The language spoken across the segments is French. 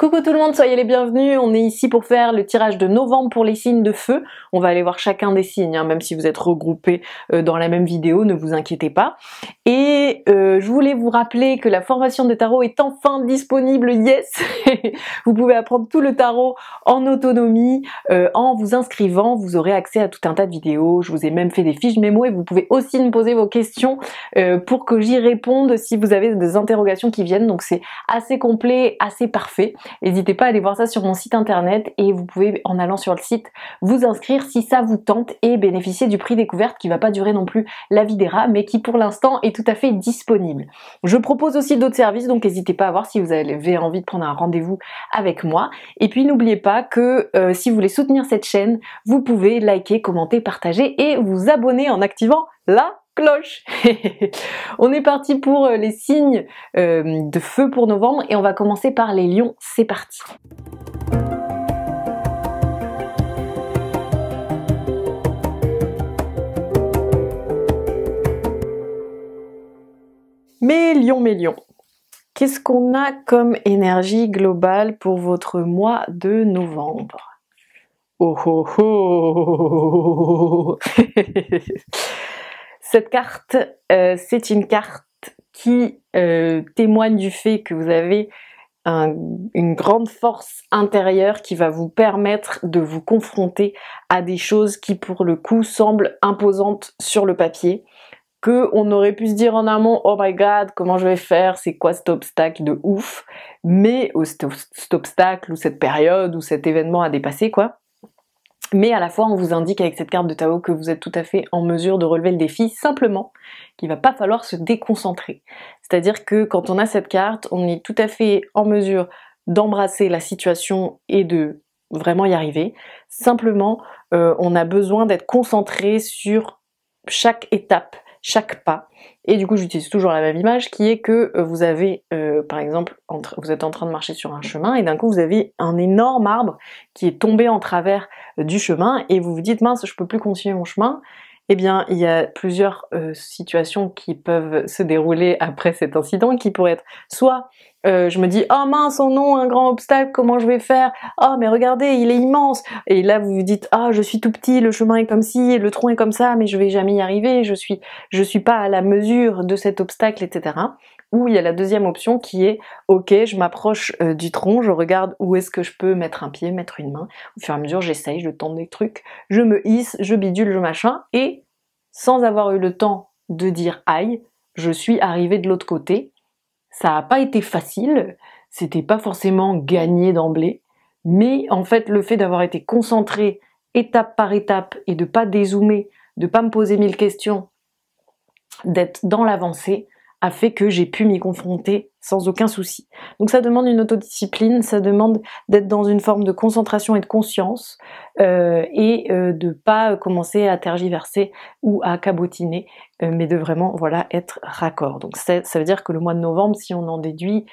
Coucou tout le monde, soyez les bienvenus. On est ici pour faire le tirage de novembre pour les signes de feu. On va aller voir chacun des signes, hein, même si vous êtes regroupés euh, dans la même vidéo, ne vous inquiétez pas. Et euh, je voulais vous rappeler que la formation de tarot est enfin disponible. Yes, vous pouvez apprendre tout le tarot en autonomie, euh, en vous inscrivant. Vous aurez accès à tout un tas de vidéos. Je vous ai même fait des fiches mémo et vous pouvez aussi me poser vos questions pour que j'y réponde si vous avez des interrogations qui viennent. Donc c'est assez complet, assez parfait. N'hésitez pas à aller voir ça sur mon site internet et vous pouvez en allant sur le site vous inscrire si ça vous tente et bénéficier du prix découverte qui va pas durer non plus la vie des rats mais qui pour l'instant est tout à fait disponible. Je propose aussi d'autres services donc n'hésitez pas à voir si vous avez envie de prendre un rendez-vous avec moi. Et puis n'oubliez pas que euh, si vous voulez soutenir cette chaîne, vous pouvez liker, commenter, partager et vous abonner en activant la cloche On est parti pour euh, les signes euh, de feu pour novembre et on va commencer par les lions. C'est parti Mes lions, mes lions Qu'est-ce qu'on a comme énergie globale pour votre mois de novembre Oh oh oh, oh, oh, oh Cette carte, euh, c'est une carte qui euh, témoigne du fait que vous avez une grande force intérieure qui va vous permettre de vous confronter à des choses qui pour le coup semblent imposantes sur le papier que on aurait pu se dire en amont oh my god comment je vais faire c'est quoi cet obstacle de ouf mais cet obstacle ou cette période ou cet événement à dépasser quoi mais à la fois, on vous indique avec cette carte de Tao que vous êtes tout à fait en mesure de relever le défi, simplement qu'il va pas falloir se déconcentrer. C'est-à-dire que quand on a cette carte, on est tout à fait en mesure d'embrasser la situation et de vraiment y arriver. Simplement, euh, on a besoin d'être concentré sur chaque étape, chaque pas, et du coup, j'utilise toujours la même image qui est que euh, vous avez, euh, par exemple, vous êtes en train de marcher sur un chemin et d'un coup, vous avez un énorme arbre qui est tombé en travers euh, du chemin et vous vous dites mince, je peux plus continuer mon chemin. Eh bien, il y a plusieurs euh, situations qui peuvent se dérouler après cet incident, qui pourraient être soit euh, je me dis oh mince, oh non, un grand obstacle, comment je vais faire Oh mais regardez, il est immense. Et là vous vous dites oh, je suis tout petit, le chemin est comme ci, le tronc est comme ça, mais je vais jamais y arriver, je suis je suis pas à la mesure de cet obstacle, etc. Ou il y a la deuxième option qui est ok, je m'approche euh, du tronc, je regarde où est-ce que je peux mettre un pied, mettre une main. Au fur et à mesure, j'essaye, je tente des trucs, je me hisse, je bidule, je machin, et sans avoir eu le temps de dire aïe, je suis arrivée de l'autre côté. Ça n'a pas été facile, c'était pas forcément gagné d'emblée, mais en fait, le fait d'avoir été concentré étape par étape et de pas dézoomer, de pas me poser mille questions, d'être dans l'avancée, a fait que j'ai pu m'y confronter sans aucun souci. Donc ça demande une autodiscipline, ça demande d'être dans une forme de concentration et de conscience euh, et euh, de pas commencer à tergiverser ou à cabotiner, euh, mais de vraiment voilà être raccord. Donc ça veut dire que le mois de novembre, si on en déduit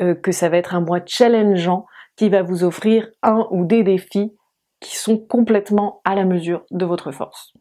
euh, que ça va être un mois challengeant qui va vous offrir un ou des défis qui sont complètement à la mesure de votre force.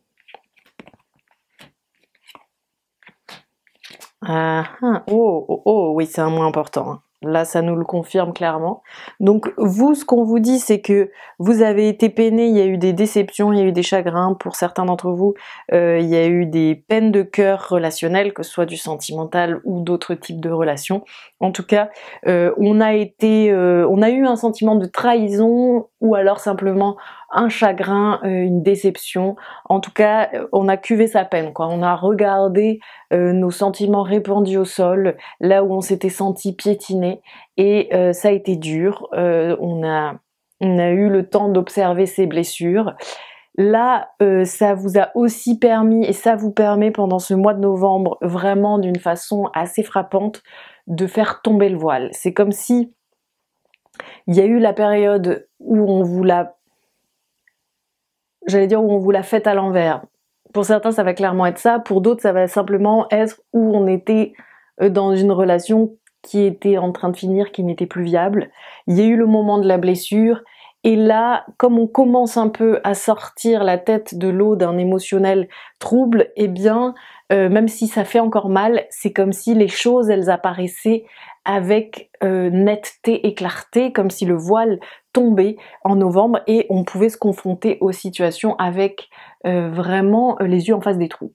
Ah, ah. Oh, oh, oh, oui, c'est un mot important. Hein. Là, ça nous le confirme clairement. Donc, vous, ce qu'on vous dit, c'est que vous avez été peiné, il y a eu des déceptions, il y a eu des chagrins pour certains d'entre vous, euh, il y a eu des peines de cœur relationnelles, que ce soit du sentimental ou d'autres types de relations. En tout cas, euh, on a été, euh, on a eu un sentiment de trahison ou alors simplement un chagrin, euh, une déception. En tout cas, euh, on a cuvé sa peine, quoi. On a regardé euh, nos sentiments répandus au sol, là où on s'était senti piétiné, et ça a été dur. on, a, on a eu le temps d'observer ses blessures. Là, ça vous a aussi permis, et ça vous permet pendant ce mois de novembre, vraiment d'une façon assez frappante, de faire tomber le voile. C'est comme si il y a eu la période où on vous l'a, j'allais dire où on vous l'a faite à l'envers. Pour certains, ça va clairement être ça. Pour d'autres, ça va simplement être où on était euh, dans une relation qui était en train de finir, qui n'était plus viable. Il y a eu le moment de la blessure. Et là, comme on commence un peu à sortir la tête de l'eau d'un émotionnel trouble, eh bien, euh, même si ça fait encore mal, c'est comme si les choses, elles apparaissaient avec euh, netteté et clarté, comme si le voile tombait en novembre et on pouvait se confronter aux situations avec euh, vraiment euh, les yeux en face des trous.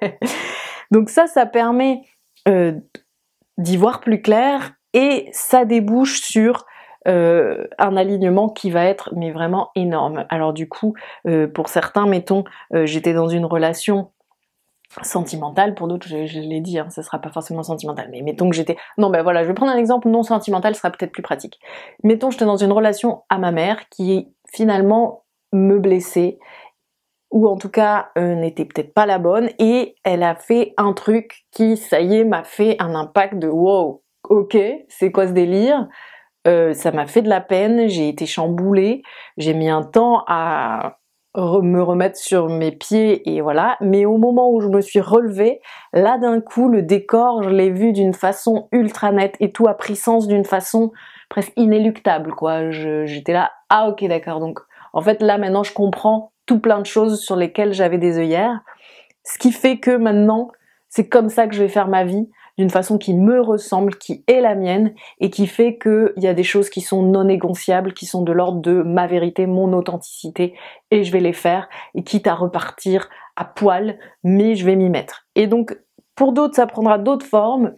Donc ça, ça permet d'y voir plus clair et ça débouche sur un alignement qui va être mais vraiment énorme. Alors du coup, pour certains, mettons, j'étais dans une relation sentimental pour d'autres je, l'ai dit hein, ce sera pas forcément sentimental mais mettons que j'étais non ben voilà je vais prendre un exemple non sentimental sera peut-être plus pratique mettons j'étais dans une relation à ma mère qui finalement me blessait ou en tout cas euh, n'était peut-être pas la bonne et elle a fait un truc qui ça y est m'a fait un impact de wow ok c'est quoi ce délire euh, ça m'a fait de la peine j'ai été chamboulée j'ai mis un temps à me remettre sur mes pieds et voilà. Mais au moment où je me suis relevée, là d'un coup, le décor, je l'ai vu d'une façon ultra nette et tout a pris sens d'une façon presque inéluctable, quoi. J'étais là, ah ok d'accord. Donc en fait là maintenant je comprends tout plein de choses sur lesquelles j'avais des œillères. Ce qui fait que maintenant c'est comme ça que je vais faire ma vie d'une façon qui me ressemble, qui est la mienne et qui fait qu'il y a des choses qui sont non négociables, qui sont de l'ordre de ma vérité, mon authenticité et je vais les faire et quitte à repartir à poil, mais je vais m'y mettre. Et donc pour d'autres, ça prendra d'autres formes.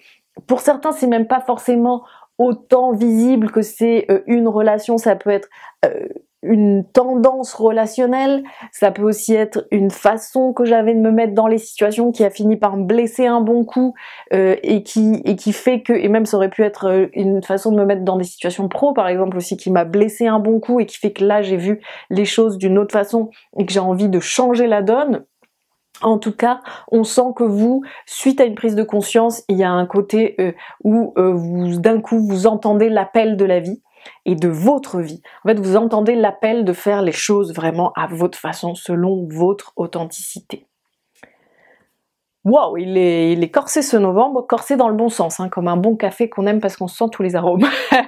Pour certains, c'est même pas forcément autant visible que c'est euh, une relation, ça peut être euh, une tendance relationnelle, ça peut aussi être une façon que j'avais de me mettre dans les situations qui a fini par me blesser un bon coup euh, et qui et qui fait que et même ça aurait pu être euh, une façon de me mettre dans des situations pro par exemple aussi qui m'a blessé un bon coup et qui fait que là j'ai vu les choses d'une autre façon et que j'ai envie de changer la donne. En tout cas, on sent que vous, suite à une prise de conscience, il y a un côté euh, où vous d'un coup vous entendez l'appel de la vie et de votre vie. En fait, vous entendez l'appel de faire les choses vraiment à votre façon, selon votre authenticité. Wow, il est, corsé ce novembre, corsé dans le bon sens, hein, comme un bon café qu'on aime parce qu'on sent tous les arômes.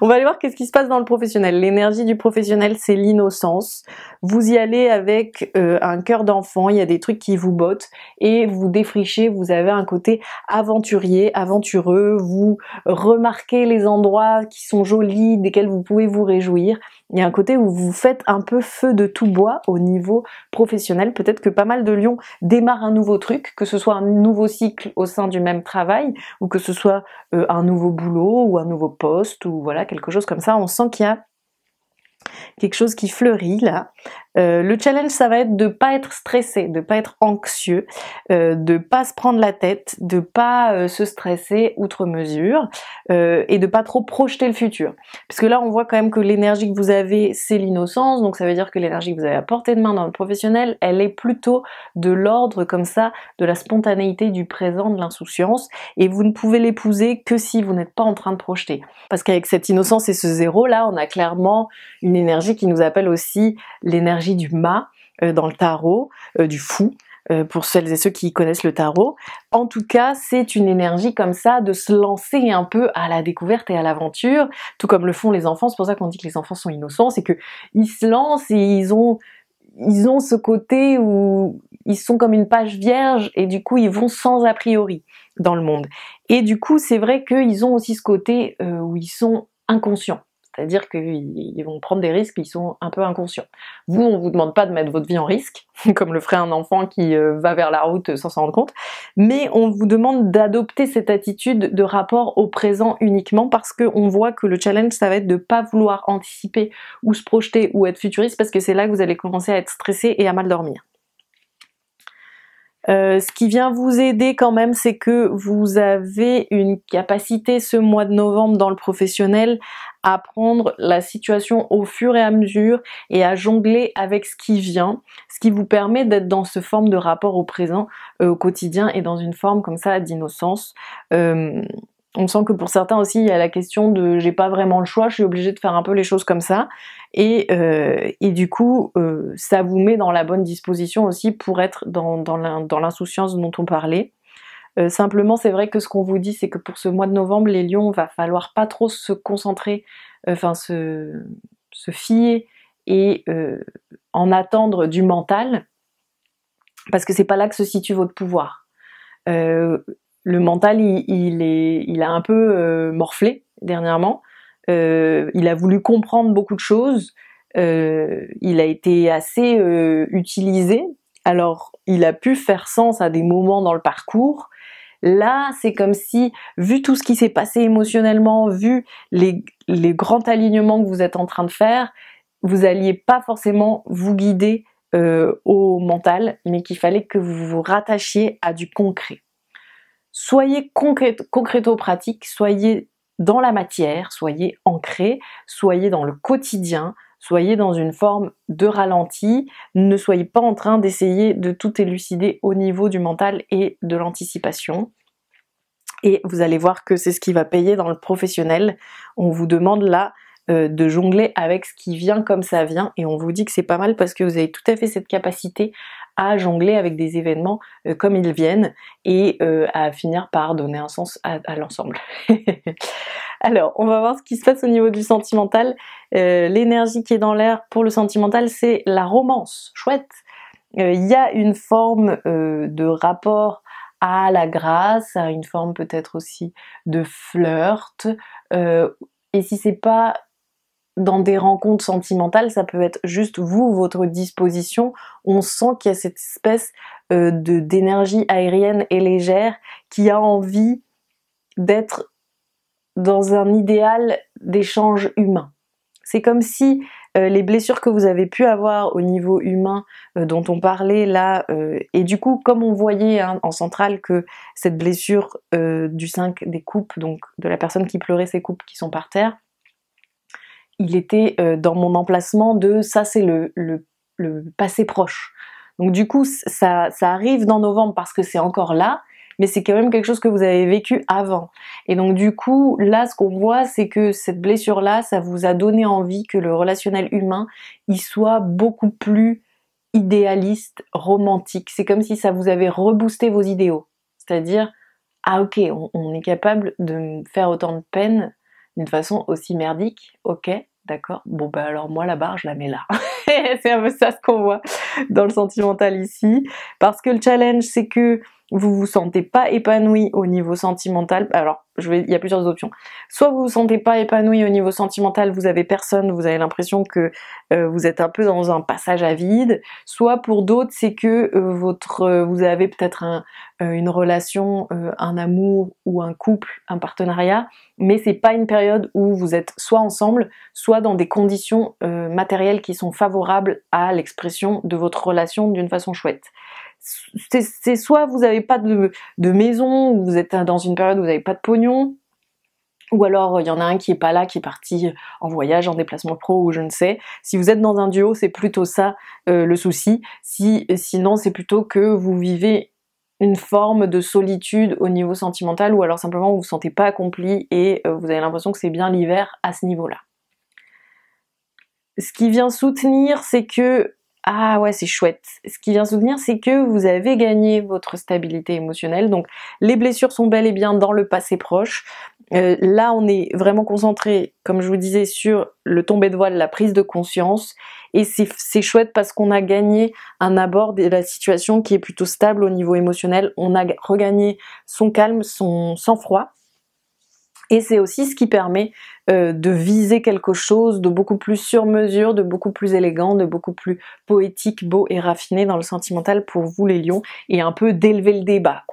On va aller voir qu'est-ce qui se passe dans le professionnel. L'énergie du professionnel, c'est l'innocence. Vous y allez avec euh, un cœur d'enfant, il y a des trucs qui vous bottent et vous défrichez, vous avez un côté aventurier, aventureux, vous remarquez les endroits qui sont jolis, desquels vous pouvez vous réjouir. Il y a un côté où vous faites un peu feu de tout bois au niveau professionnel. Peut-être que pas mal de lions démarrent un nouveau truc, que ce soit un nouveau cycle au sein du même travail, ou que ce soit euh, un nouveau boulot, ou un nouveau poste, ou voilà, quelque chose comme ça. On sent qu'il y a quelque chose qui fleurit là. Euh, le challenge, ça va être de ne pas être stressé, de ne pas être anxieux, euh, de ne pas se prendre la tête, de ne pas euh, se stresser outre mesure et de ne pas trop projeter le futur. Parce que là, on voit quand même que l'énergie que vous avez, c'est l'innocence, donc ça veut dire que l'énergie que vous avez à portée de main dans le professionnel, elle est plutôt de l'ordre comme ça, de la spontanéité du présent, de l'insouciance, et vous ne pouvez l'épouser que si vous n'êtes pas en train de projeter. Parce qu'avec cette innocence et ce zéro là, on a clairement une énergie qui nous appelle aussi l'énergie du mât euh, dans le tarot, euh, du fou, euh, pour celles et ceux qui connaissent le tarot. En tout cas, c'est une énergie comme ça de se lancer un peu à la découverte et à l'aventure, tout comme le font les enfants. C'est pour ça qu'on dit que les enfants sont innocents, c'est que ils se lancent et ils ont ils ont ce côté où ils sont comme une page vierge et du coup ils vont sans a priori dans le monde. Et du coup, c'est vrai qu'ils ont aussi ce côté où ils sont inconscients. C'est-à-dire qu'ils vont prendre des risques ils sont un peu inconscients. Vous, on vous demande pas de mettre votre vie en risque, comme le ferait un enfant qui euh, va vers la route euh, sans s'en rendre compte, mais on vous demande d'adopter cette attitude de rapport au présent uniquement parce qu'on voit que le challenge, ça va être de ne pas vouloir anticiper ou se projeter ou être futuriste parce que c'est là que vous allez commencer à être stressé et à mal dormir. Euh, ce qui vient vous aider quand même, c'est que vous avez une capacité ce mois de novembre dans le professionnel à prendre la situation au fur et à mesure et à jongler avec ce qui vient, ce qui vous permet d'être dans ce forme de rapport au présent, euh, au quotidien et dans une forme comme ça d'innocence. Euh, on sent que pour certains aussi, il y a la question de j'ai pas vraiment le choix, je suis obligée de faire un peu les choses comme ça. Euh, et, du coup, euh, ça vous met dans la bonne disposition aussi pour être dans, dans l'insouciance dont on parlait. Euh, simplement, c'est vrai que ce qu'on vous dit, c'est que pour ce mois de novembre, les lions, va falloir pas trop se concentrer, enfin se, fier et en attendre du mental, parce que c'est pas là que se situe votre pouvoir le mental, il, est, il a un peu euh, morflé dernièrement. Euh, il a voulu comprendre beaucoup de choses. Euh, il a été assez utilisé. Alors, il a pu faire sens à des moments dans le parcours. Là, c'est comme si, vu tout ce qui s'est passé émotionnellement, vu les, les, grands alignements que vous êtes en train de faire, vous alliez pas forcément vous guider au mental, mais qu'il fallait que vous vous rattachiez à du concret. Soyez aux pratique soyez dans la matière, soyez ancré, soyez dans le quotidien, soyez dans une forme de ralenti, ne soyez pas en train d'essayer de tout élucider au niveau du mental et de l'anticipation. Et vous allez voir que c'est ce qui va payer dans le professionnel. On vous demande là euh, de jongler avec ce qui vient comme ça vient et on vous dit que c'est pas mal parce que vous avez tout à fait cette capacité à jongler avec des événements euh, comme ils viennent et euh, à finir par donner un sens à, l'ensemble. Alors, on va voir ce qui se passe au niveau du sentimental. Euh, l'énergie qui est dans l'air pour le sentimental, c'est la romance. Chouette. Il y a une forme de rapport à la grâce, à une forme peut-être aussi de flirt. et si c'est pas dans des rencontres sentimentales, ça peut être juste vous, votre disposition. On sent qu'il y a cette espèce euh, de d'énergie aérienne et légère qui a envie d'être dans un idéal d'échange humain. C'est comme si euh, les blessures que vous avez pu avoir au niveau humain euh, dont on parlait là, et du coup comme on voyait hein, en centrale que cette blessure du 5 des coupes, donc de la personne qui pleurait ses coupes qui sont par terre, il était euh, dans mon emplacement de ça c'est le, passé proche. Donc du coup, ça, arrive dans novembre parce que c'est encore là, mais c'est quand même quelque chose que vous avez vécu avant. Et donc du coup, là, ce qu'on voit, c'est que cette blessure-là, ça vous a donné envie que le relationnel humain, il soit beaucoup plus idéaliste, romantique. C'est comme si ça vous avait reboosté vos idéaux. C'est-à-dire, ah ok, on, est capable de faire autant de peine d'une façon aussi merdique, ok, D'accord Bon, bah alors moi, la barre, je la mets là. c'est un peu ça ce qu'on voit dans le sentimental ici. Parce que le challenge, c'est que vous vous sentez pas épanoui au niveau sentimental, alors je vais, il y a plusieurs options. Soit vous vous sentez pas épanoui au niveau sentimental, vous avez personne, vous avez l'impression que euh, vous êtes un peu dans un passage à vide. Soit pour d'autres, c'est que euh, votre, euh, vous avez peut-être un, une relation, un amour ou un couple, un partenariat, mais c'est pas une période où vous êtes soit ensemble, soit dans des conditions matérielles qui sont favorables à l'expression de votre relation d'une façon chouette c'est soit vous n'avez pas de, maison, ou vous êtes dans une période où vous n'avez pas de pognon, ou alors il y en a un qui est pas là, qui est parti en voyage, en déplacement pro ou je ne sais. Si vous êtes dans un duo, c'est plutôt ça euh, le souci. Si, sinon, c'est plutôt que vous vivez une forme de solitude au niveau sentimental ou alors simplement vous vous sentez pas accompli et euh, vous avez l'impression que c'est bien l'hiver à ce niveau-là. Ce qui vient soutenir, c'est que ah ouais c'est chouette. Ce qui vient souvenir c'est que vous avez gagné votre stabilité émotionnelle. Donc les blessures sont bel et bien dans le passé proche. Euh, là on est vraiment concentré, comme je vous disais, sur le tombé de voile, la prise de conscience. Et c'est chouette parce qu'on a gagné un abord de la situation qui est plutôt stable au niveau émotionnel. On a regagné son calme, son sang-froid. Et c'est aussi ce qui permet euh, de viser quelque chose de beaucoup plus sur mesure, de beaucoup plus élégant, de beaucoup plus poétique, beau et raffiné dans le sentimental pour vous les lions, et un peu d'élever le débat.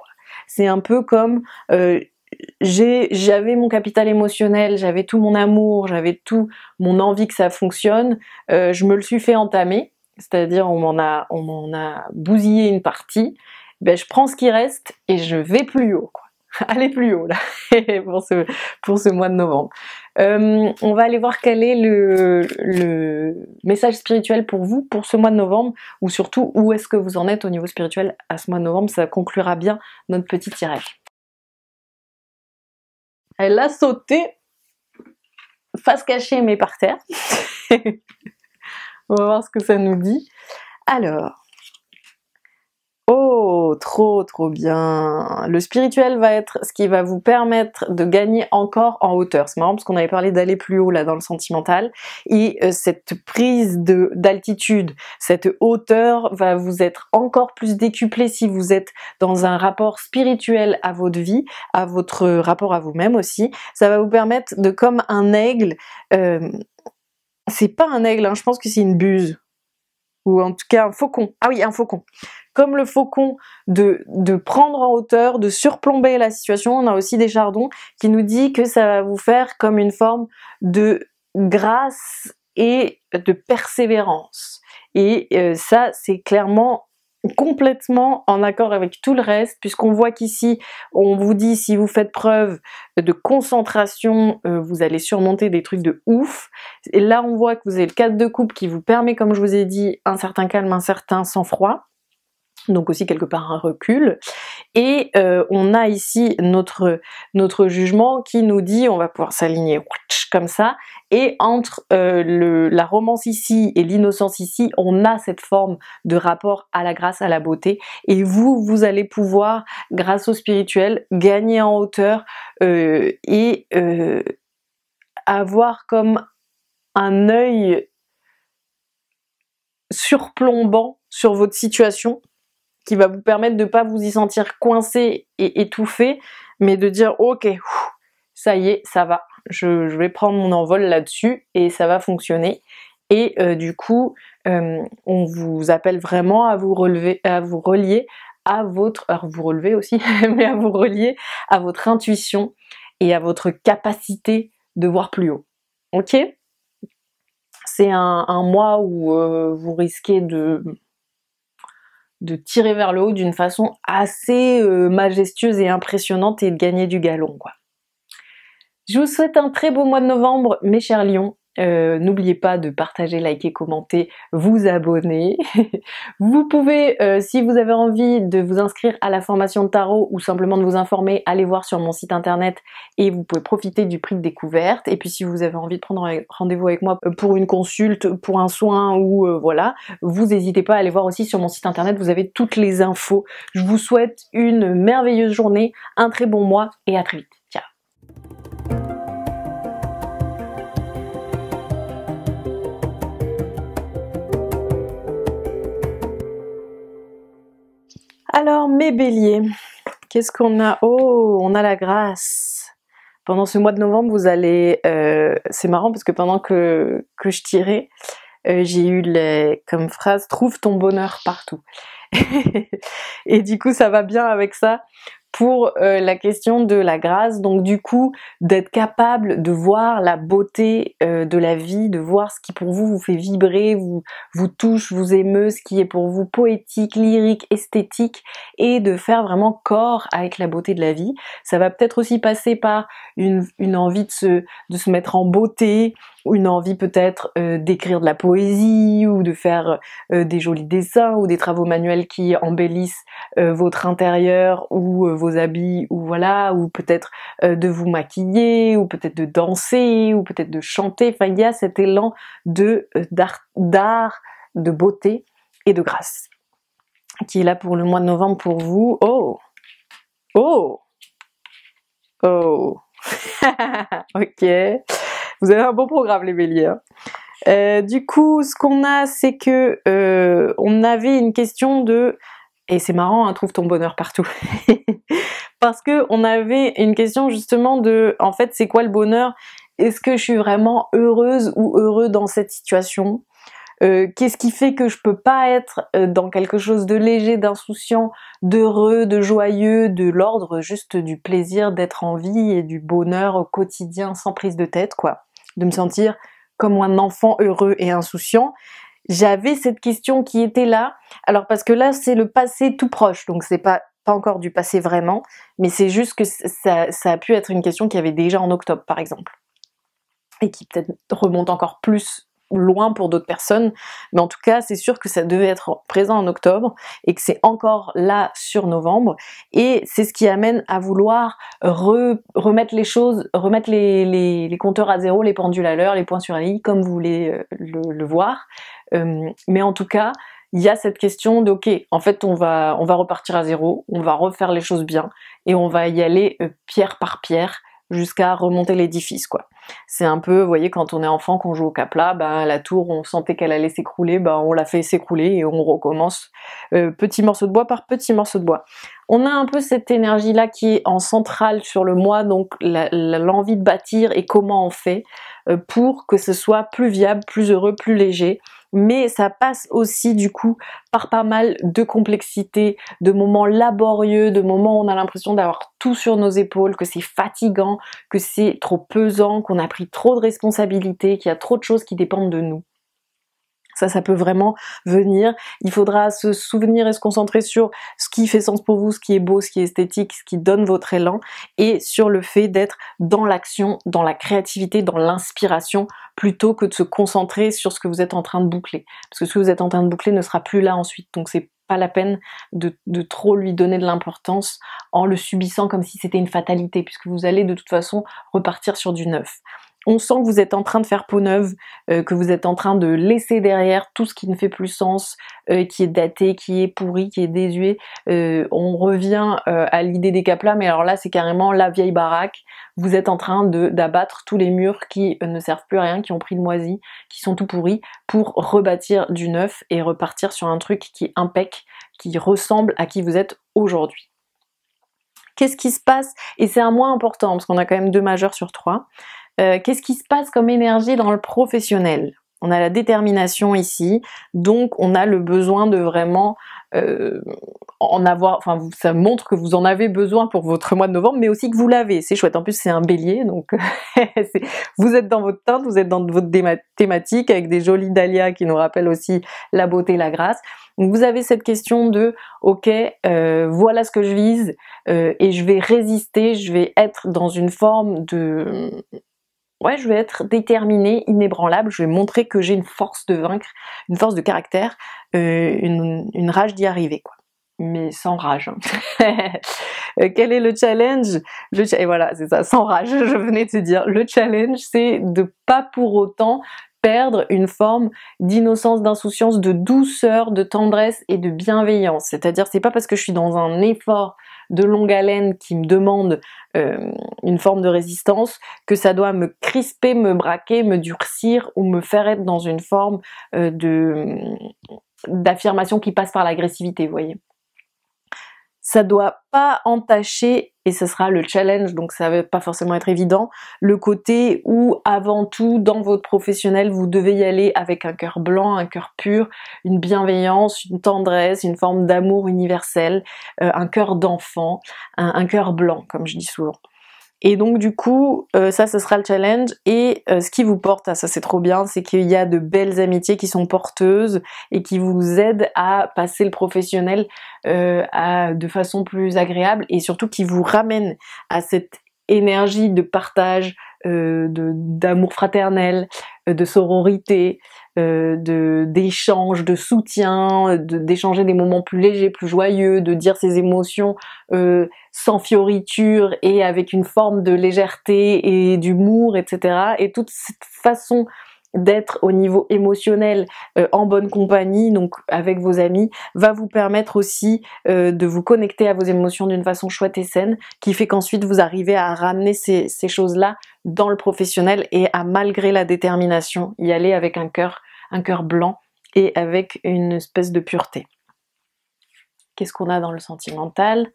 C'est un peu comme euh, j'avais mon capital émotionnel, j'avais tout mon amour, j'avais tout mon envie que ça fonctionne, euh, je me le suis fait entamer, c'est-à-dire on m'en a, a bousillé une partie, ben, je prends ce qui reste et je vais plus haut. Quoi. aller plus haut là pour ce pour ce mois de novembre. Euh, on va aller voir quel est le, le, message spirituel pour vous pour ce mois de novembre, ou surtout où est-ce que vous en êtes au niveau spirituel à ce mois de novembre. Ça conclura bien notre petit tirage. Elle a sauté, face cachée mais par terre. on va voir ce que ça nous dit. Alors, Oh, trop, trop bien. Le spirituel va être ce qui va vous permettre de gagner encore en hauteur. C'est marrant parce qu'on avait parlé d'aller plus haut là dans le sentimental. Et euh, cette prise de d'altitude, cette hauteur va vous être encore plus décuplée si vous êtes dans un rapport spirituel à votre vie, à votre rapport à vous-même aussi. Ça va vous permettre de, comme un aigle, euh, c'est pas un aigle, hein, je pense que c'est une buse. Ou en tout cas un faucon. Ah oui, un faucon comme le faucon, de, prendre en hauteur, de surplomber la situation. On a aussi des chardons qui nous dit que ça va vous faire comme une forme de grâce et de persévérance. Et euh, ça, c'est clairement complètement en accord avec tout le reste, puisqu'on voit qu'ici, on vous dit si vous faites preuve de concentration, euh, vous allez surmonter des trucs de ouf. Et là, on voit que vous avez le cadre de coupe qui vous permet, comme je vous ai dit, un certain calme, un certain sang-froid donc aussi quelque part un recul. Et euh, on a ici notre, notre jugement qui nous dit on va pouvoir s'aligner comme ça. Et entre euh, la romance ici et l'innocence ici, on a cette forme de rapport à la grâce, à la beauté. Et vous, vous allez pouvoir, grâce au spirituel, gagner en hauteur euh, et avoir comme un œil surplombant sur votre situation qui va vous permettre de ne pas vous y sentir coincé et étouffé, mais de dire ok, ça y est, ça va, je, vais prendre mon envol là-dessus et ça va fonctionner. Et euh, du coup, euh, on vous appelle vraiment à vous relever, à vous relier à votre, à vous relever aussi, mais à vous relier à votre intuition et à votre capacité de voir plus haut. Ok C'est un, mois où euh, vous risquez de de tirer vers le haut d'une façon assez euh, majestueuse et impressionnante et de gagner du galon quoi. Je vous souhaite un très beau mois de novembre mes chers lions euh, n'oubliez pas de partager, liker, commenter, vous abonner. vous pouvez, euh, si vous avez envie de vous inscrire à la formation de tarot ou simplement de vous informer, allez voir sur mon site internet et vous pouvez profiter du prix de découverte. Et puis si vous avez envie de prendre rendez-vous avec moi euh, pour une consulte, pour un soin ou voilà, vous n'hésitez pas à aller voir aussi sur mon site internet, vous avez toutes les infos. Je vous souhaite une merveilleuse journée, un très bon mois et à très vite. Alors, mes béliers, qu'est-ce qu'on a Oh, on a la grâce. Pendant ce mois de novembre, vous allez... Euh, c'est marrant parce que pendant que, que je tirais, euh, j'ai eu comme phrase « trouve ton bonheur partout ». Et du coup, ça va bien avec ça pour euh, la question de la grâce, donc du coup d'être capable de voir la beauté euh, de la vie, de voir ce qui pour vous vous fait vibrer, vous, vous touche, vous émeut, ce qui est pour vous poétique, lyrique, esthétique, et de faire vraiment corps avec la beauté de la vie. Ça va peut-être aussi passer par une, une envie de se, de se mettre en beauté, une envie peut-être euh, d'écrire de la poésie ou de faire euh, des jolis dessins ou des travaux manuels qui embellissent euh, votre intérieur ou vos habits ou voilà ou peut-être de vous maquiller ou peut-être de danser ou peut-être de chanter enfin il y a cet élan de d'art de beauté et de grâce qui est là pour le mois de novembre pour vous oh oh oh ok vous avez un bon programme les béliers. Hein. Euh, du coup, ce qu'on a, c'est que euh, on avait une question de et c'est marrant, hein, trouve ton bonheur partout. Parce que on avait une question justement de, en fait, c'est quoi le bonheur Est-ce que je suis vraiment heureuse ou heureux dans cette situation euh, Qu'est-ce qui fait que je peux pas être dans quelque chose de léger, d'insouciant, d'heureux, de joyeux, de l'ordre juste du plaisir d'être en vie et du bonheur au quotidien sans prise de tête, quoi de me sentir comme un enfant heureux et insouciant J'avais cette question qui était là. Alors parce que là, c'est le passé tout proche, donc c'est pas pas encore du passé vraiment, mais c'est juste que ça, ça a pu être une question qu'il y avait déjà en octobre, par exemple, et qui peut-être remonte encore plus loin pour d'autres personnes, mais en tout cas c'est sûr que ça devait être présent en octobre et que c'est encore là sur novembre et c'est ce qui amène à vouloir remettre les choses, remettre les, compteurs à zéro, les pendules à l'heure, les points sur la ligne comme vous voulez euh, le, voir, euh, mais en tout cas il y a cette question de en fait on va on va repartir à zéro, on va refaire les choses bien et on va y aller euh, pierre par pierre jusqu'à remonter l'édifice quoi. C'est un peu, vous voyez, quand on est enfant, qu'on joue au capla, ben bah, la tour, on sentait qu'elle allait s'écrouler, bah, on la fait s'écrouler et on recommence euh, petit morceau de bois par petit morceau de bois. On a un peu cette énergie-là qui est en centrale sur le moi, donc l'envie de bâtir et comment on fait euh, pour que ce soit plus viable, plus heureux, plus léger mais ça passe aussi du coup par pas mal de complexité, de moments laborieux, de moments où on a l'impression d'avoir tout sur nos épaules, que c'est fatigant, que c'est trop pesant, qu'on a pris trop de responsabilités, qu'il y a trop de choses qui dépendent de nous. Ça, ça peut vraiment venir. Il faudra se souvenir et se concentrer sur ce qui fait sens pour vous, ce qui est beau, ce qui est esthétique, ce qui donne votre élan et sur le fait d'être dans l'action, dans la créativité, dans l'inspiration plutôt que de se concentrer sur ce que vous êtes en train de boucler. Parce que ce que vous êtes en train de boucler ne sera plus là ensuite. Donc c'est pas la peine de, de, trop lui donner de l'importance en le subissant comme si c'était une fatalité, puisque vous allez de toute façon repartir sur du neuf on sent que vous êtes en train de faire peau neuve, euh, que vous êtes en train de laisser derrière tout ce qui ne fait plus sens, euh, qui est daté, qui est pourri, qui est désuet. Euh, on revient à l'idée des caplas, mais alors là c'est carrément la vieille baraque. Vous êtes en train d'abattre tous les murs qui ne servent plus à rien, qui ont pris de moisi, qui sont tout pourris, pour rebâtir du neuf et repartir sur un truc qui est impec, qui ressemble à qui vous êtes aujourd'hui qu'est-ce qui se passe Et c'est un moins important, parce qu'on a quand même deux majeurs sur trois. Euh, qu'est-ce qui se passe comme énergie dans le professionnel On a la détermination ici, donc on a le besoin de vraiment euh, en avoir, enfin ça montre que vous en avez besoin pour votre mois de novembre, mais aussi que vous l'avez. C'est chouette. En plus c'est un bélier, donc vous êtes dans votre teinte, vous êtes dans votre thématique avec des jolies dahlias qui nous rappellent aussi la beauté, la grâce. vous avez cette question de ok, euh, voilà ce que je vise euh, et je vais résister, je vais être dans une forme de ouais, je vais être déterminée, inébranlable, je vais montrer que j'ai une force de vaincre, une force de caractère, euh, une, rage d'y arriver, quoi. Mais sans rage. Hein. Euh, quel est le challenge Et voilà, c'est ça, sans rage, je venais de te dire. Le challenge, c'est de pas pour autant perdre une forme d'innocence, d'insouciance, de douceur, de tendresse et de bienveillance. C'est-à-dire, c'est pas parce que je suis dans un effort de longue haleine qui me demande euh, une forme de résistance, que ça doit me crisper, me braquer, me durcir ou me faire être dans une forme euh, d'affirmation qui passe par l'agressivité, vous voyez ça doit pas entacher et ce sera le challenge donc ça va pas forcément être évident le côté où avant tout dans votre professionnel vous devez y aller avec un cœur blanc un cœur pur une bienveillance une tendresse une forme d'amour universel euh, un cœur d'enfant un, un cœur blanc comme je dis souvent et donc du coup, euh, ça, ce sera le challenge. Et euh, ce qui vous porte, à ça c'est trop bien, c'est qu'il y a de belles amitiés qui sont porteuses et qui vous aident à passer le professionnel euh, de façon plus agréable et surtout qui vous ramènent à cette énergie de partage, d'amour fraternel, euh, de sororité, euh, de d'échange, de soutien, d'échanger des moments plus légers, plus joyeux, de dire ses émotions euh, sans fioriture et avec une forme de légèreté et d'humour, etc. Et toute cette façon d'être au niveau émotionnel euh, en bonne compagnie, donc avec vos amis, va vous permettre aussi euh, de vous connecter à vos émotions d'une façon chouette et saine, qui fait qu'ensuite vous arrivez à ramener ces, ces choses-là dans le professionnel et à malgré la détermination y aller avec un cœur, un cœur blanc et avec une espèce de pureté. Qu'est-ce qu'on a dans le sentimental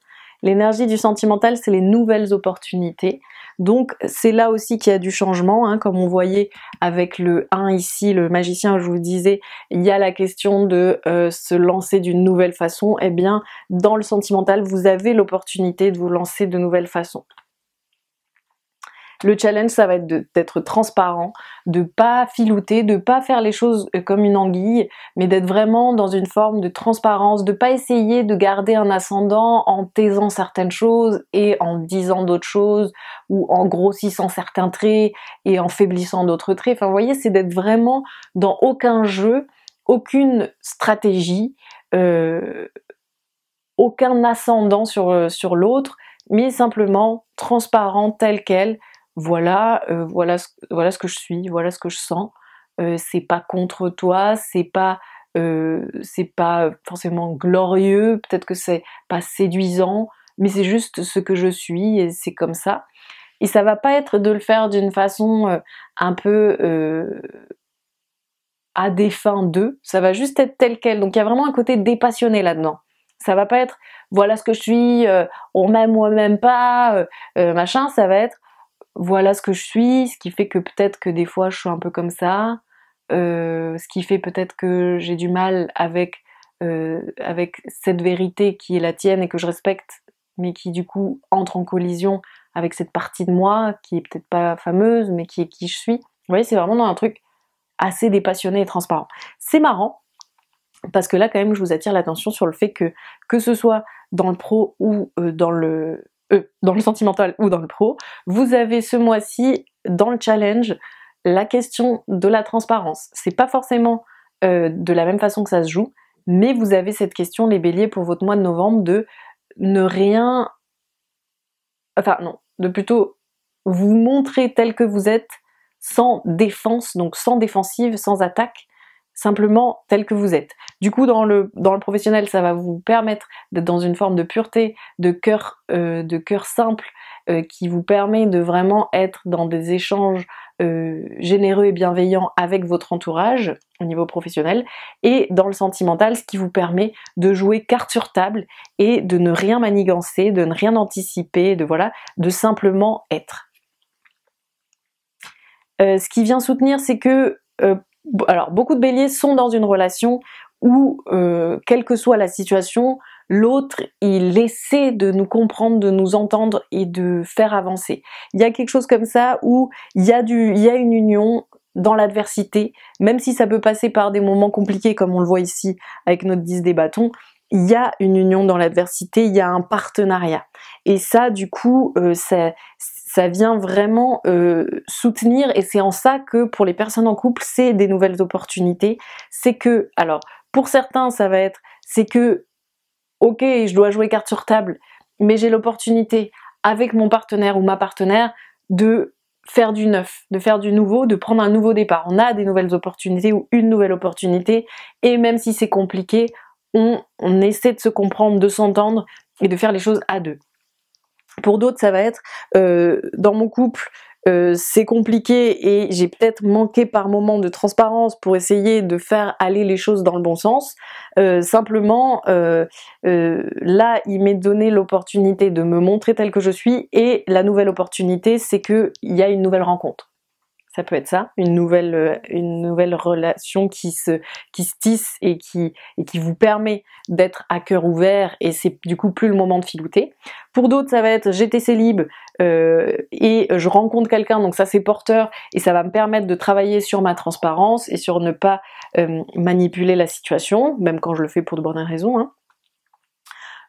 L'énergie du sentimental, c'est les nouvelles opportunités. Donc c'est là aussi qu'il y a du changement, hein, comme on voyait avec le 1 ici, le magicien, je vous disais, il y a la question de euh, se lancer d'une nouvelle façon. Eh bien, dans le sentimental, vous avez l'opportunité de vous lancer de nouvelles façons. Le challenge, ça va être d'être transparent, de pas filouter, de pas faire les choses euh, comme une anguille, mais d'être vraiment dans une forme de transparence, de pas essayer de garder un ascendant en taisant certaines choses et en disant d'autres choses ou en grossissant certains traits et en faiblissant d'autres traits. Enfin, vous voyez, c'est d'être vraiment dans aucun jeu, aucune stratégie, euh, aucun ascendant sur, euh, sur l'autre, mais simplement transparent tel quel voilà, euh, voilà, ce, voilà ce que je suis, voilà ce que je sens. Euh, c'est pas contre toi, c'est pas, euh, c'est pas forcément glorieux, peut-être que c'est pas séduisant, mais c'est juste ce que je suis et c'est comme ça. Et ça va pas être de le faire d'une façon euh, un peu à des fins d'eux, ça va juste être tel quel. Donc il y a vraiment un côté dépassionné là-dedans. Ça va pas être voilà ce que je suis, on m'aime ou on m'aime pas, machin, ça va être voilà ce que je suis, ce qui fait que peut-être que des fois je suis un peu comme ça, euh, ce qui fait peut-être que j'ai du mal avec, euh, avec cette vérité qui est la tienne et que je respecte, mais qui du coup entre en collision avec cette partie de moi qui est peut-être pas fameuse, mais qui est qui je suis. Vous voyez, c'est vraiment dans un truc assez dépassionné et transparent. C'est marrant, parce que là quand même je vous attire l'attention sur le fait que que ce soit dans le pro ou euh, dans le euh, dans le sentimental ou dans le pro, vous avez ce mois-ci dans le challenge la question de la transparence. C'est pas forcément euh, de la même façon que ça se joue, mais vous avez cette question, les béliers, pour votre mois de novembre, de ne rien. Enfin, non, de plutôt vous montrer tel que vous êtes sans défense, donc sans défensive, sans attaque, simplement tel que vous êtes. Du coup, dans le, dans le professionnel, ça va vous permettre d'être dans une forme de pureté, de cœur, euh, de simple, euh, qui vous permet de vraiment être dans des échanges euh, généreux et bienveillants avec votre entourage au niveau professionnel, et dans le sentimental, ce qui vous permet de jouer carte sur table et de ne rien manigancer, de ne rien anticiper, de voilà, de simplement être. ce qui vient soutenir, c'est que alors beaucoup de béliers sont dans une relation où, euh, quelle que soit la situation, l'autre, il essaie de nous comprendre, de nous entendre et de faire avancer. Il y a quelque chose comme ça où il y a, du, il y a une union dans l'adversité, même si ça peut passer par des moments compliqués comme on le voit ici avec notre 10 des bâtons, il y a une union dans l'adversité, il y a un partenariat. Et ça, du coup, euh, ça vient vraiment euh, soutenir et c'est en ça que pour les personnes en couple, c'est des nouvelles opportunités. C'est que, alors, pour certains, ça va être, c'est que, ok, je dois jouer carte sur table, mais j'ai l'opportunité avec mon partenaire ou ma partenaire de faire du neuf, de faire du nouveau, de prendre un nouveau départ. On a des nouvelles opportunités ou une nouvelle opportunité et même si c'est compliqué, on essaie de se comprendre, de s'entendre et de faire les choses à deux. Pour d'autres, ça va être euh, dans mon couple, euh, c'est compliqué et j'ai peut-être manqué par moment de transparence pour essayer de faire aller les choses dans le bon sens. Euh, simplement, là, il m'est donné l'opportunité de me montrer telle que je suis et la nouvelle opportunité, c'est qu'il y a une nouvelle rencontre ça peut être ça, une nouvelle, euh, une nouvelle relation qui se, qui se tisse et qui, et qui vous permet d'être à cœur ouvert et c'est du coup plus le moment de filouter. Pour d'autres, ça va être j'étais célib euh, et je rencontre quelqu'un, donc ça c'est porteur et ça va me permettre de travailler sur ma transparence et sur ne pas euh, manipuler la situation, même quand je le fais pour de bonnes raisons. Hein.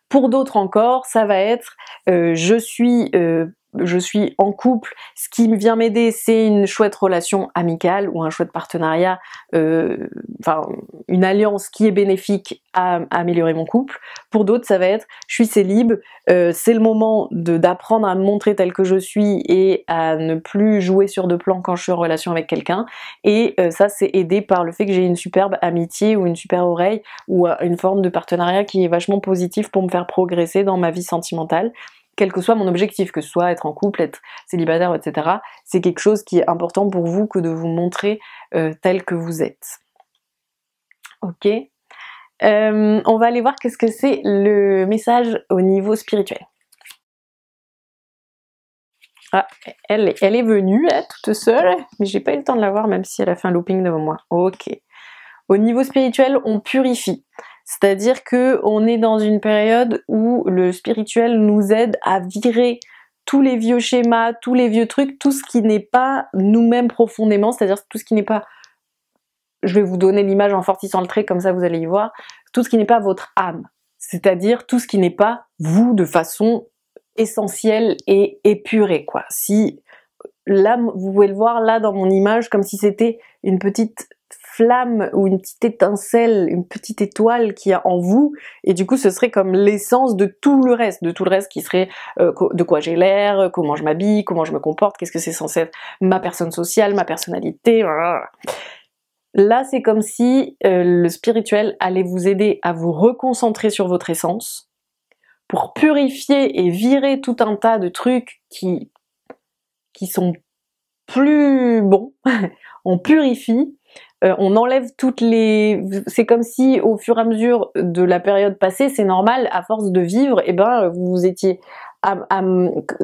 Pour d'autres encore, ça va être je suis euh, je suis en couple, ce qui vient m'aider, c'est une chouette relation amicale ou un chouette partenariat, euh, enfin une alliance qui est bénéfique à, améliorer mon couple. Pour d'autres, ça va être je suis célib, euh, c'est le moment d'apprendre à me montrer tel que je suis et à ne plus jouer sur deux plans quand je suis en relation avec quelqu'un. Et euh, ça, c'est aidé par le fait que j'ai une superbe amitié ou une super oreille ou une forme de partenariat qui est vachement positif pour me faire progresser dans ma vie sentimentale quel que soit mon objectif, que ce soit être en couple, être célibataire, etc. C'est quelque chose qui est important pour vous que de vous montrer euh, tel que vous êtes. Ok euh, On va aller voir qu'est-ce que c'est le message au niveau spirituel. Ah, elle, est venue, hein, toute seule, mais j'ai pas eu le temps de la voir, même si elle a fait un looping devant moi. Ok. Au niveau spirituel, on purifie. C'est-à-dire que on est dans une période où le spirituel nous aide à virer tous les vieux schémas, tous les vieux trucs, tout ce qui n'est pas nous-mêmes profondément, c'est-à-dire tout ce qui n'est pas je vais vous donner l'image en fortissant le trait comme ça vous allez y voir, tout ce qui n'est pas votre âme, c'est-à-dire tout ce qui n'est pas vous de façon essentielle et épurée quoi. Si l'âme, vous pouvez le voir là dans mon image comme si c'était une petite flamme ou une petite étincelle, une petite étoile qu'il y a en vous, et du coup ce serait comme l'essence de tout le reste, de tout le reste qui serait euh, de quoi j'ai l'air, euh, comment je m'habille, comment je me comporte, qu'est-ce que c'est censé être ma personne sociale, ma personnalité. Là c'est comme si euh, le spirituel allait vous aider à vous reconcentrer sur votre essence pour purifier et virer tout un tas de trucs qui qui sont plus bons, on purifie euh, on enlève toutes les. C'est comme si au fur et à mesure de la période passée, c'est normal, à force de vivre, et eh ben vous étiez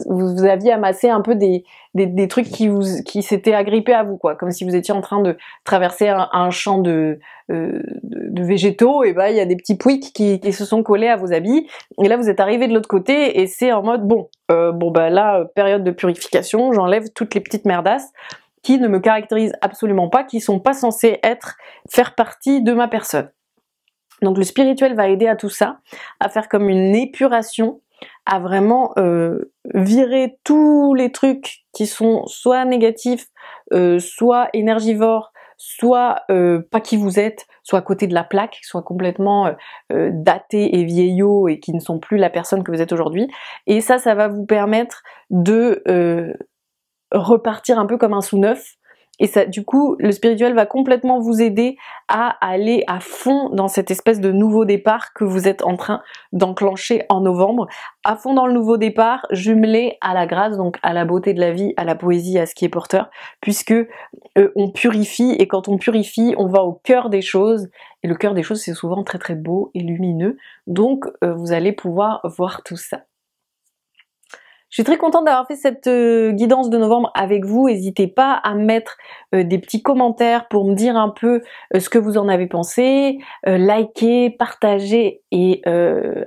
vous aviez amassé un peu des, des, trucs qui vous qui s'étaient agrippés à vous quoi comme si vous étiez en train de traverser un, champ euh, de, de, végétaux et eh ben, il y a des petits pouics qui, se sont collés à vos habits et là vous êtes arrivé de l'autre côté et c'est en mode bon euh, bon bah ben là période de purification j'enlève toutes les petites merdasses ne me caractérise absolument pas, qui sont pas censés être, faire partie de ma personne. Donc le spirituel va aider à tout ça, à faire comme une épuration, à vraiment euh, virer tous les trucs qui sont soit négatifs, euh, soit énergivores, soit euh, pas qui vous êtes, soit à côté de la plaque, soit complètement euh, daté et vieillot et qui ne sont plus la personne que vous êtes aujourd'hui. Et ça, ça va vous permettre de, repartir un peu comme un sous-neuf. Et ça, du coup, le spirituel va complètement vous aider à aller à fond dans cette espèce de nouveau départ que vous êtes en train d'enclencher en novembre. À fond dans le nouveau départ, jumelé à la grâce, donc à la beauté de la vie, à la poésie, à ce qui est porteur, puisque euh, on purifie et quand on purifie, on va au cœur des choses. Et le cœur des choses, c'est souvent très très beau et lumineux. Donc, euh, vous allez pouvoir voir tout ça. Je suis très contente d'avoir fait cette euh, guidance de novembre avec vous. N'hésitez pas à mettre euh, des petits commentaires pour me dire un peu euh, ce que vous en avez pensé. likez, partagez et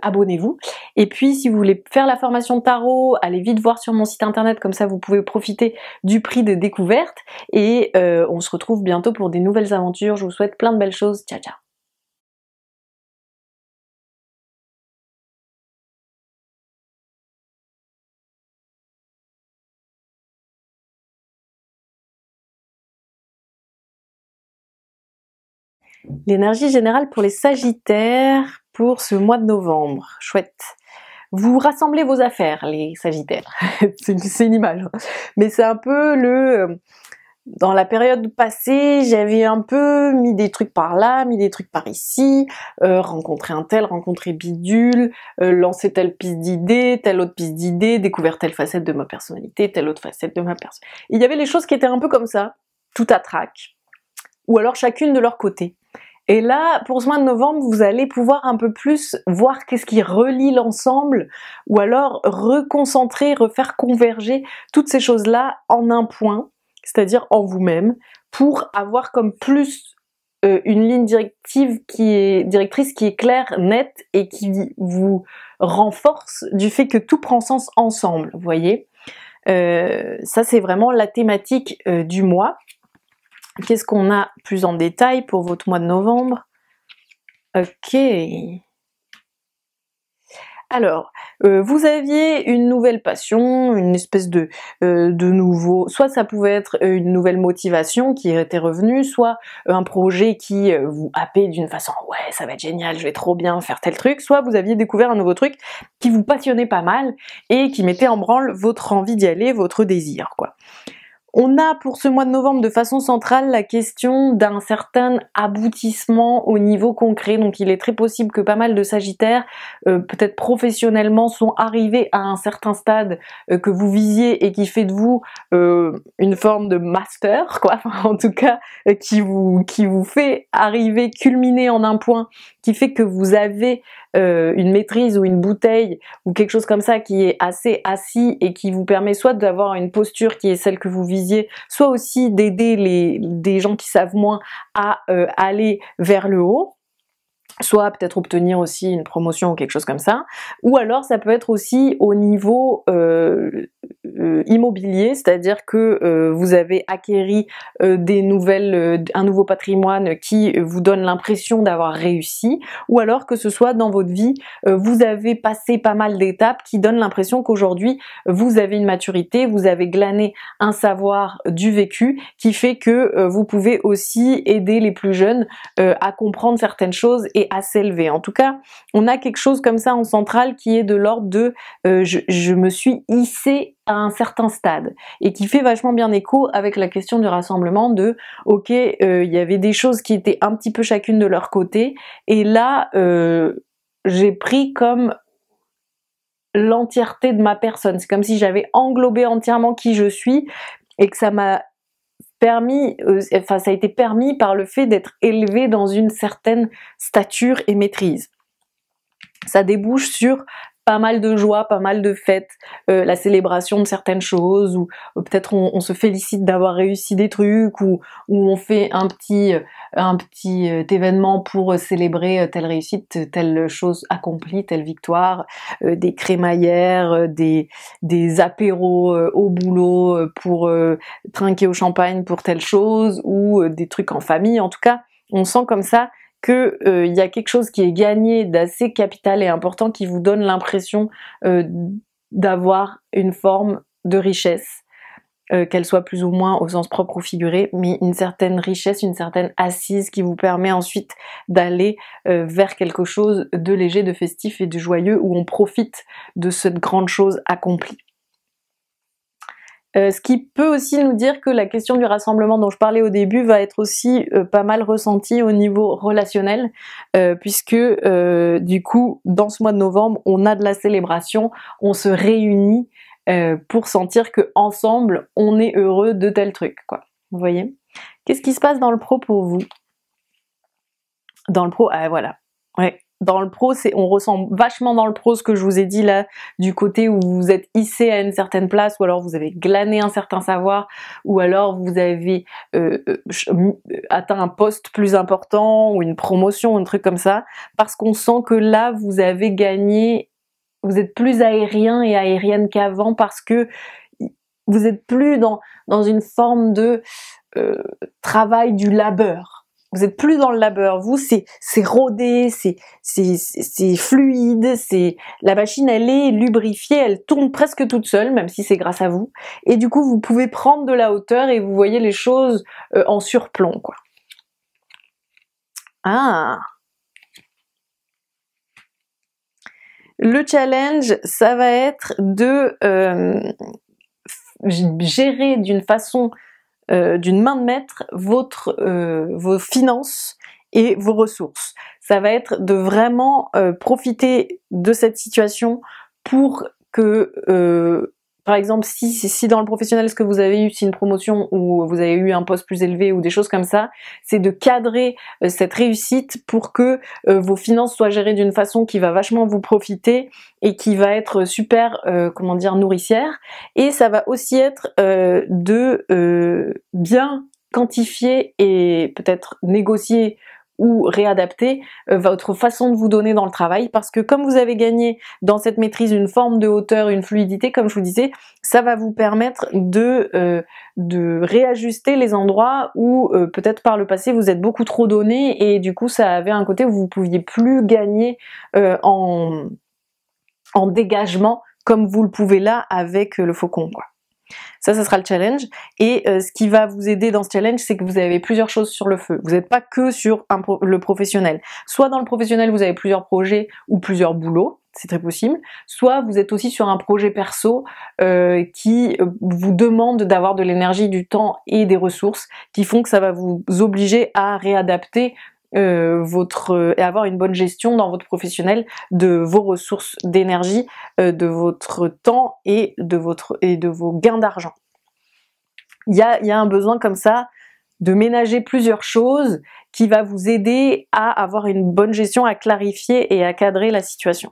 abonnez-vous. Et puis si vous voulez faire la formation de tarot, allez vite voir sur mon site internet, comme ça vous pouvez profiter du prix de découverte. Et on se retrouve bientôt pour des nouvelles aventures. Je vous souhaite plein de belles choses. Ciao ciao L'énergie générale pour les Sagittaires pour ce mois de novembre. Chouette. Vous rassemblez vos affaires, les Sagittaires. c'est une image. Hein. Mais c'est un peu le... Euh, dans la période passée, j'avais un peu mis des trucs par là, mis des trucs par ici, euh, rencontré un tel, rencontré bidule, euh, lancé telle piste d'idée, telle autre piste d'idée, découvert telle facette de ma personnalité, telle autre facette de ma personne. Il y avait les choses qui étaient un peu comme ça, tout à trac, ou alors chacune de leur côté. Et là, pour ce mois de novembre, vous allez pouvoir un peu plus voir qu'est-ce qui relie l'ensemble, ou alors reconcentrer, refaire converger toutes ces choses-là en un point, c'est-à-dire en vous-même, pour avoir comme plus euh, une ligne directive qui est directrice qui est claire, nette et qui vous renforce du fait que tout prend sens ensemble, vous voyez. Euh, ça c'est vraiment la thématique euh, du mois. Qu'est-ce qu'on a plus en détail pour votre mois de novembre Ok. Alors, euh, vous aviez une nouvelle passion, une espèce de, euh, de nouveau. Soit ça pouvait être une nouvelle motivation qui était revenue, soit un projet qui euh, vous happait d'une façon ouais ça va être génial, je vais trop bien faire tel truc. Soit vous aviez découvert un nouveau truc qui vous passionnait pas mal et qui mettait en branle votre envie d'y aller, votre désir quoi. On a pour ce mois de novembre de façon centrale la question d'un certain aboutissement au niveau concret. Donc il est très possible que pas mal de Sagittaires, euh, peut-être professionnellement, sont arrivés à un certain stade euh, que vous visiez et qui fait de vous euh, une forme de master, quoi. en tout cas, qui vous qui vous fait arriver, culminer en un point, qui fait que vous avez euh, une maîtrise ou une bouteille ou quelque chose comme ça qui est assez assis et qui vous permet soit d'avoir une posture qui est celle que vous visiez, soit aussi d'aider les des gens qui savent moins à euh, aller vers le haut soit peut-être obtenir aussi une promotion ou quelque chose comme ça, ou alors ça peut être aussi au niveau euh, euh, immobilier, c'est-à-dire que euh, vous avez acquéri euh, des nouvelles, un nouveau patrimoine qui vous donne l'impression d'avoir réussi, ou alors que ce soit dans votre vie, vous avez passé pas mal d'étapes qui donnent l'impression qu'aujourd'hui vous avez une maturité, vous avez glané un savoir du vécu qui fait que vous pouvez aussi aider les plus jeunes à comprendre certaines choses et à s'élever. En tout cas, on a quelque chose comme ça en centrale qui est de l'ordre de je, je me suis hissé à un certain stade et qui fait vachement bien écho avec la question du rassemblement de ok euh, il y avait des choses qui étaient un petit peu chacune de leur côté et là euh, j'ai pris comme l'entièreté de ma personne c'est comme si j'avais englobé entièrement qui je suis et que ça m'a permis euh, enfin ça a été permis par le fait d'être élevé dans une certaine stature et maîtrise ça débouche sur pas mal de joie, pas mal de fêtes, euh, la célébration de certaines choses, ou euh, peut-être on, se félicite d'avoir réussi des trucs, ou, on fait un petit, euh, un petit événement pour célébrer telle réussite, telle chose accomplie, telle victoire, des crémaillères, des, des apéros au boulot pour trinquer au champagne pour telle chose, ou des trucs en famille en tout cas. On sent comme ça que euh, il y a quelque chose qui est gagné d'assez capital et important qui vous donne l'impression euh, d'avoir une forme de richesse, euh, qu'elle soit plus ou moins au sens propre ou figuré, mais une certaine richesse, une certaine assise qui vous permet ensuite d'aller vers quelque chose de léger, de festif et de joyeux où on profite de cette grande chose accomplie. Euh, ce qui peut aussi nous dire que la question du rassemblement dont je parlais au début va être aussi euh, pas mal ressentie au niveau relationnel, euh, puisque du coup, dans ce mois de novembre, on a de la célébration, on se réunit pour sentir que ensemble, on est heureux de tel truc, quoi. Vous voyez Qu'est-ce qui se passe dans le pro pour vous Dans le pro, ah voilà. Ouais, dans le pro, c'est on ressent vachement dans le pro ce que je vous ai dit là, du côté où vous êtes hissé à une certaine place, ou alors vous avez glané un certain savoir, ou alors vous avez euh, euh, euh, atteint un poste plus important, ou une promotion, ou un truc comme ça, parce qu'on sent que là vous avez gagné, vous êtes plus aérien et aérienne qu'avant parce que vous êtes plus dans, dans une forme de travail du labeur vous êtes plus dans le labeur. Vous, c'est c'est rodé, c'est fluide, c'est la machine, elle est lubrifiée, elle tourne presque toute seule, même si c'est grâce à vous. Et du coup, vous pouvez prendre de la hauteur et vous voyez les choses euh, en surplomb, quoi. Ah. Le challenge, ça va être de euh, gérer d'une façon euh, d'une main de maître votre, euh, vos finances et vos ressources. Ça va être de vraiment euh, profiter de cette situation pour que par exemple, si, dans le professionnel, ce que vous avez eu, si une promotion ou vous avez eu un poste plus élevé ou des choses comme ça, c'est de cadrer euh, cette réussite pour que euh, vos finances soient gérées d'une façon qui va vachement vous profiter et qui va être super, euh, comment dire, nourricière. Et ça va aussi être de bien quantifier et peut-être négocier ou réadapter euh, votre façon de vous donner dans le travail parce que comme vous avez gagné dans cette maîtrise une forme de hauteur, une fluidité, comme je vous disais, ça va vous permettre de, euh, de réajuster les endroits où euh, peut-être par le passé vous êtes beaucoup trop donné et du coup ça avait un côté où vous ne pouviez plus gagner en, en dégagement comme vous le pouvez là avec le faucon. Quoi. Ça, ça sera le challenge. Et euh, ce qui va vous aider dans ce challenge, c'est que vous avez plusieurs choses sur le feu. Vous n'êtes pas que sur le professionnel. Soit dans le professionnel, vous avez plusieurs projets ou plusieurs boulots, c'est très possible. Soit vous êtes aussi sur un projet perso euh, qui euh, vous demande d'avoir de l'énergie, du temps et des ressources qui font que ça va vous obliger à réadapter euh, votre euh, et avoir une bonne gestion dans votre professionnel de vos ressources d'énergie, euh, de votre temps et de votre et de vos gains d'argent. Il y a, y a, un besoin comme ça de ménager plusieurs choses qui va vous aider à avoir une bonne gestion, à clarifier et à cadrer la situation.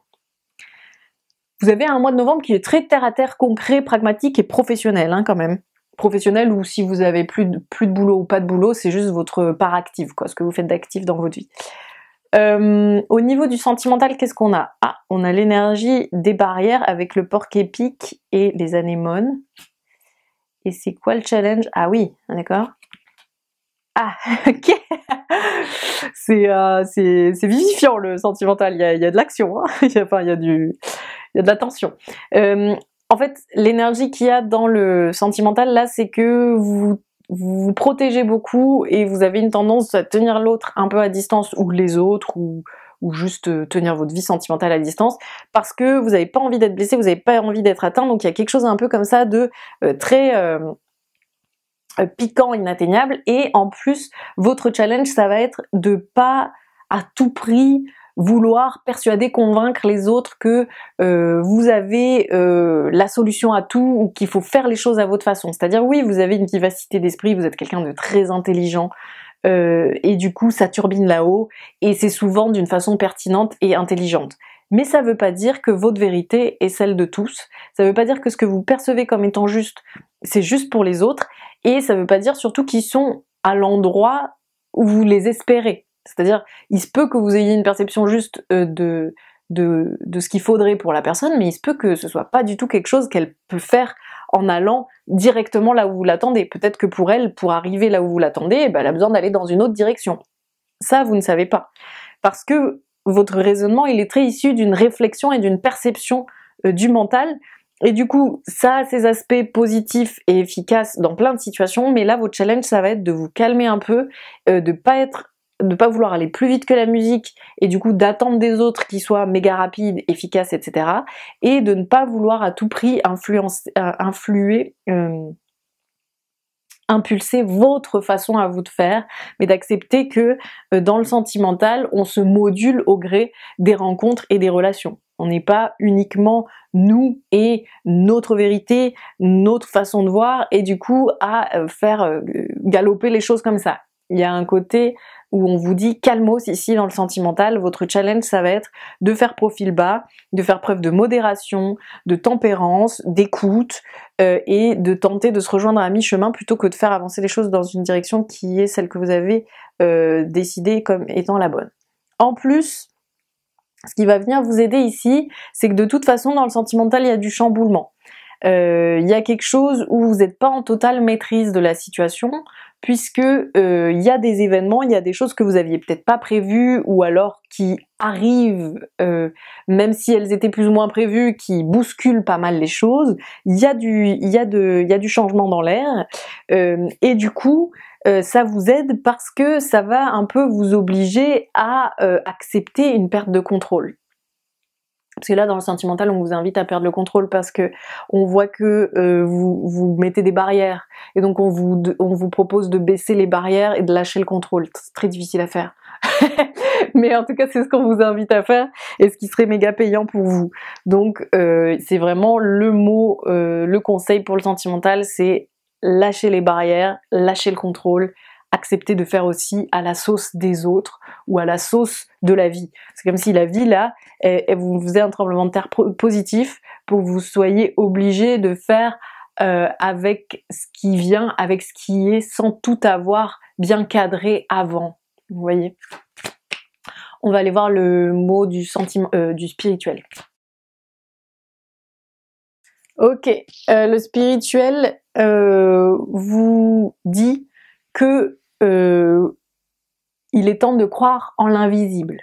Vous avez un mois de novembre qui est très terre à terre, concret, pragmatique et professionnel hein, quand même professionnel ou si vous avez plus de, plus de boulot ou pas de boulot, c'est juste votre part active, quoi, ce que vous faites d'actif dans votre vie. Euh, au niveau du sentimental, qu'est-ce qu'on a Ah, on a l'énergie des barrières avec le porc épique et les anémones. Et c'est quoi le challenge Ah oui, d'accord. Ah, ok euh, C'est vivifiant le sentimental, il y a, de l'action, hein. il, y a, enfin, il, y a du, il y a de la tension. Euh, en fait, l'énergie qu'il y a dans le sentimental, là, c'est que vous vous, protégez beaucoup et vous avez une tendance à tenir l'autre un peu à distance ou les autres ou, juste euh, tenir votre vie sentimentale à distance parce que vous n'avez pas envie d'être blessé, vous n'avez pas envie d'être atteint. Donc il y a quelque chose un peu comme ça de euh, très euh, piquant, inatteignable. Et en plus, votre challenge, ça va être de pas à tout prix vouloir persuader, convaincre les autres que euh, vous avez euh, la solution à tout ou qu'il faut faire les choses à votre façon. C'est-à-dire oui, vous avez une vivacité d'esprit, vous êtes quelqu'un de très intelligent. Euh, et du coup, ça turbine là-haut, et c'est souvent d'une façon pertinente et intelligente. Mais ça ne veut pas dire que votre vérité est celle de tous. Ça ne veut pas dire que ce que vous percevez comme étant juste, c'est juste pour les autres. Et ça ne veut pas dire surtout qu'ils sont à l'endroit où vous les espérez. C'est-à-dire, il se peut que vous ayez une perception juste euh, de, de, ce qu'il faudrait pour la personne, mais il se peut que ce soit pas du tout quelque chose qu'elle peut faire en allant directement là où vous l'attendez. Peut-être que pour elle, pour arriver là où vous l'attendez, bah, elle a besoin d'aller dans une autre direction. Ça, vous ne savez pas. Parce que votre raisonnement, il est très issu d'une réflexion et d'une perception euh, du mental. Et du coup, ça a ses aspects positifs et efficaces dans plein de situations, mais là, votre challenge, ça va être de vous calmer un peu, euh, de ne pas être de pas vouloir aller plus vite que la musique et du coup d'attendre des autres qui soient méga rapides, efficaces, etc. Et de ne pas vouloir à tout prix influencer, euh, influer, euh, impulser votre façon à vous de faire, mais d'accepter que euh, dans le sentimental, on se module au gré des rencontres et des relations. On n'est pas uniquement nous et notre vérité, notre façon de voir, et du coup à faire galoper les choses comme ça. Il y a un côté où on vous dit calmos ici dans le sentimental, votre challenge ça va être de faire profil bas, de faire preuve de modération, de tempérance, d'écoute euh, et de tenter de se rejoindre à mi-chemin plutôt que de faire avancer les choses dans une direction qui est celle que vous avez euh, décidée comme étant la bonne. En plus, ce qui va venir vous aider ici, c'est que de toute façon dans le sentimental il y a du chamboulement euh, il y a quelque chose où vous n'êtes pas en totale maîtrise de la situation, puisque euh, il y a des événements, il y a des choses que vous aviez peut-être pas prévues ou alors qui arrivent, euh, même si elles étaient plus ou moins prévues, qui bousculent pas mal les choses. Il y a du, y a de, y a du changement dans l'air euh, et du coup. ça vous aide parce que ça va un peu vous obliger à accepter une perte de contrôle. C'est là, dans le sentimental, on vous invite à perdre le contrôle parce que on voit que euh, vous, vous mettez des barrières. Et donc, on vous, on vous propose de baisser les barrières et de lâcher le contrôle. C'est très difficile à faire. mais en tout cas c'est ce qu'on vous invite à faire et ce qui serait méga payant pour vous. Donc euh, c'est vraiment le mot, euh, le conseil pour le sentimental, c'est lâcher les barrières, lâcher le contrôle, accepter de faire aussi à la sauce des autres ou à la sauce de la vie. C'est comme si la vie, là, elle, vous faisait un tremblement de terre positif pour que vous soyez obligé de faire euh, avec ce qui vient, avec ce qui est, sans tout avoir bien cadré avant. Vous voyez On va aller voir le mot du sentiment, euh, du spirituel. Ok, euh, le spirituel vous dit que euh, il est temps de croire en l'invisible.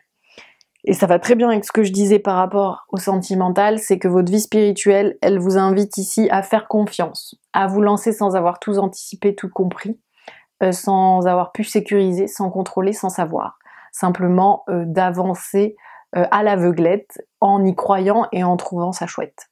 Et ça va très bien avec ce que je disais par rapport au sentimental, c'est que votre vie spirituelle, elle vous invite ici à faire confiance, à vous lancer sans avoir tout anticipé, tout compris, euh, sans avoir pu sécuriser, sans contrôler, sans savoir. Simplement euh, d'avancer à l'aveuglette en y croyant et en trouvant sa chouette.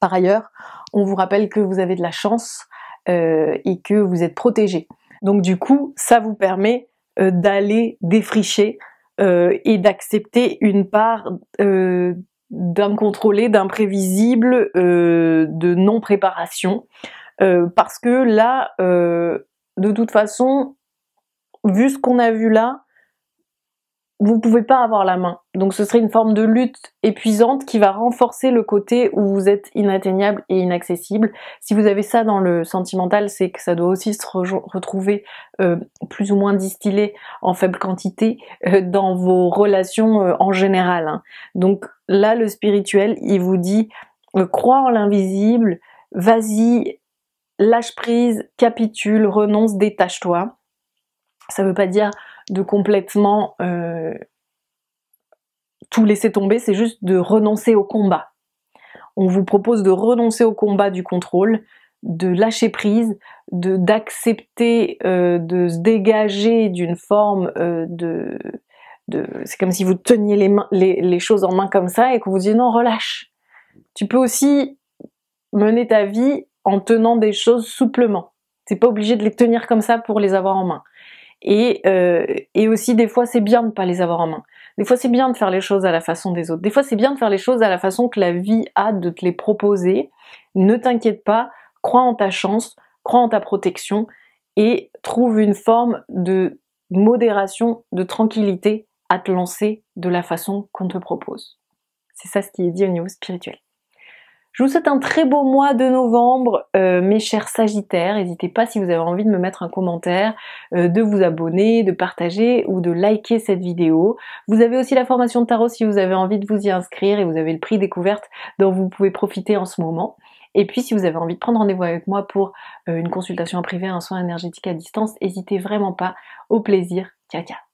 Par ailleurs, on vous rappelle que vous avez de la chance et que vous êtes protégé. Donc du coup, ça vous permet euh, d'aller défricher euh, et d'accepter une part euh, d'incontrôlé, d'imprévisible, de non-préparation. parce que là, de toute façon, vu ce qu'on a vu là, vous pouvez pas avoir la main. Donc ce serait une forme de lutte épuisante qui va renforcer le côté où vous êtes inatteignable et inaccessible. Si vous avez ça dans le sentimental, c'est que ça doit aussi se retrouver euh, plus ou moins distillé en faible quantité euh, dans vos relations euh, en général. Hein. Donc là, le spirituel, il vous dit euh, crois en l'invisible, vas-y, lâche prise, capitule, renonce, détache-toi. Ça veut pas dire de complètement euh, tout laisser tomber, c'est juste de renoncer au combat. On vous propose de renoncer au combat du contrôle, de lâcher prise, de d'accepter, euh, de se dégager d'une forme euh, de, c'est comme si vous teniez les, choses en main comme ça et que vous disiez non relâche. Tu peux aussi mener ta vie en tenant des choses souplement. n'es pas obligé de les tenir comme ça pour les avoir en main. Euh, et, aussi, des fois, c'est bien de ne pas les avoir en main. Des fois, c'est bien de faire les choses à la façon des autres. Des fois, c'est bien de faire les choses à la façon que la vie a de te les proposer. Ne t'inquiète pas, crois en ta chance, crois en ta protection et trouve une forme de modération, de tranquillité à te lancer de la façon qu'on te propose. C'est ça ce qui est dit au niveau spirituel. Je vous souhaite un très beau mois de novembre, euh, mes chers Sagittaires. N'hésitez pas si vous avez envie de me mettre un commentaire, euh, de vous abonner, de partager ou de liker cette vidéo. Vous avez aussi la formation de tarot si vous avez envie de vous y inscrire et vous avez le prix découverte dont vous pouvez profiter en ce moment. Et puis si vous avez envie de prendre rendez-vous avec moi pour euh, une consultation en privé, un soin énergétique à distance, n'hésitez vraiment pas. Au plaisir. Ciao ciao.